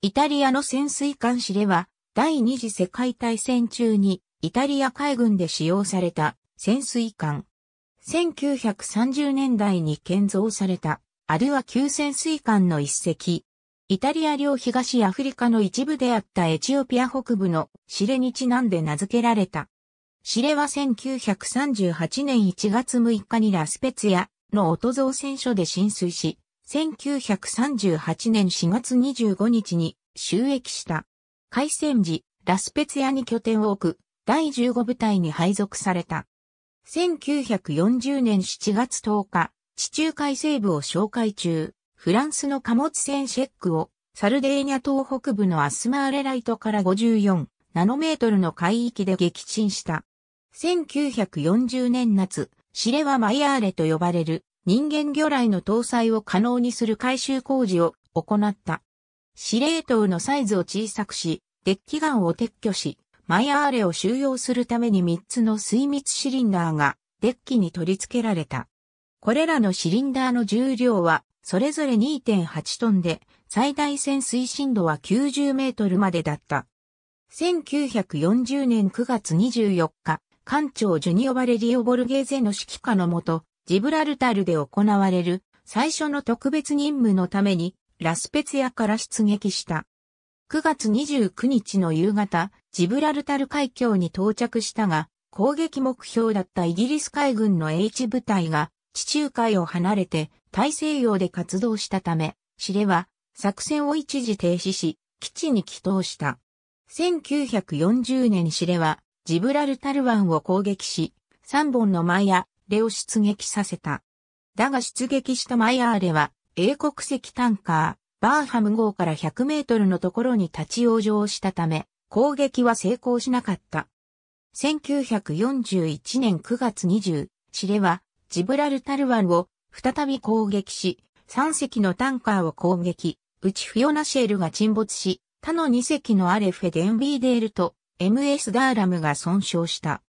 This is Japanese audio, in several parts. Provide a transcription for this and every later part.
イタリアの潜水艦シレは、第二次世界大戦中にイタリア海軍で使用された潜水艦。1930年代に建造された、アルア旧潜水艦の一隻。イタリア領東アフリカの一部であったエチオピア北部のシレにちなんで名付けられた。シレは1938年1月6日にラスペツのオの音造船所で浸水し、1938年4月25日に収益した。開戦時、ラスペツヤに拠点を置く第15部隊に配属された。1940年7月10日、地中海西部を紹介中、フランスの貨物船シェックをサルデーニャ島北部のアスマーレライトから54ナノメートルの海域で撃沈した。1940年夏、シレはマイアーレと呼ばれる人間魚雷の搭載を可能にする改修工事を行った。司令塔のサイズを小さくし、デッキガンを撤去し、マイアーレを収容するために3つの水密シリンダーがデッキに取り付けられた。これらのシリンダーの重量はそれぞれ2.8トンで最大潜水深度は90メートルまでだった。1940年9月24日、艦長ジュニオ・バレリオ・ボルゲーゼの指揮下のもと、ジブラルタルで行われる最初の特別任務のためにラスペツヤから出撃した。9月29日の夕方、ジブラルタル海峡に到着したが、攻撃目標だったイギリス海軍の H 部隊が地中海を離れて大西洋で活動したため、シレは作戦を一時停止し、基地に帰投した。1940年シレはジブラルタル湾を攻撃し、3本の前やレを出撃させた。だが出撃したマイアーレは、英国籍タンカー、バーハム号から100メートルのところに立ち往生したため、攻撃は成功しなかった。1941年9月20、シレは、ジブラルタル湾を再び攻撃し、3隻のタンカーを攻撃、うちフィオナシェルが沈没し、他の2隻のアレフェ・デンビーデールと MS ダーラムが損傷した。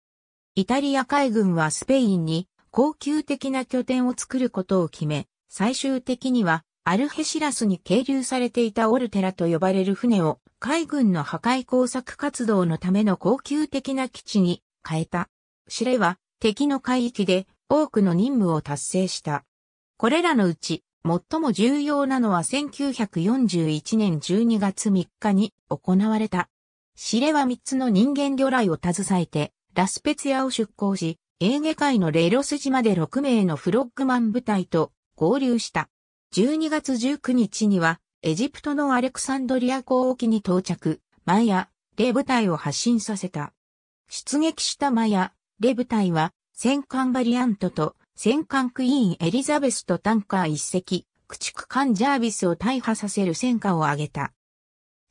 イタリア海軍はスペインに高級的な拠点を作ることを決め、最終的にはアルヘシラスに係留されていたオルテラと呼ばれる船を海軍の破壊工作活動のための高級的な基地に変えた。シレは敵の海域で多くの任務を達成した。これらのうち最も重要なのは1941年12月3日に行われた。シレは3つの人間魚雷を携えてラスペツヤを出港し、エーゲ海のレロス島で6名のフロッグマン部隊と合流した。12月19日には、エジプトのアレクサンドリア港沖に到着、マヤ、レ部隊を発進させた。出撃したマヤ、レ部隊は、戦艦バリアントと、戦艦クイーンエリザベスとタンカー一隻、駆逐艦ジャービスを大破させる戦果を挙げた。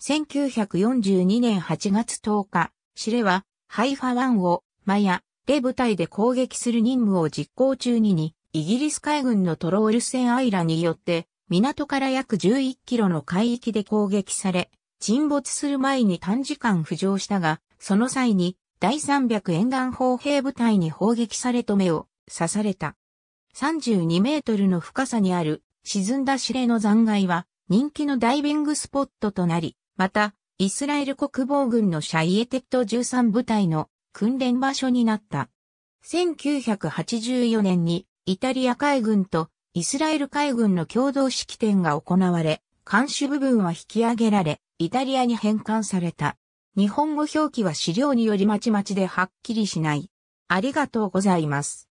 1942年8月10日、シレは、ハイファ湾を、マヤ、で部隊で攻撃する任務を実行中にに、イギリス海軍のトロール船アイラによって、港から約11キロの海域で攻撃され、沈没する前に短時間浮上したが、その際に第300沿岸砲兵部隊に砲撃されと目を刺された。32メートルの深さにある沈んだ指令の残骸は人気のダイビングスポットとなり、また、イスラエル国防軍のシャイエテット13部隊の訓練場所になった。1984年にイタリア海軍とイスラエル海軍の共同式典が行われ、監視部分は引き上げられ、イタリアに返還された。日本語表記は資料によりまちまちではっきりしない。ありがとうございます。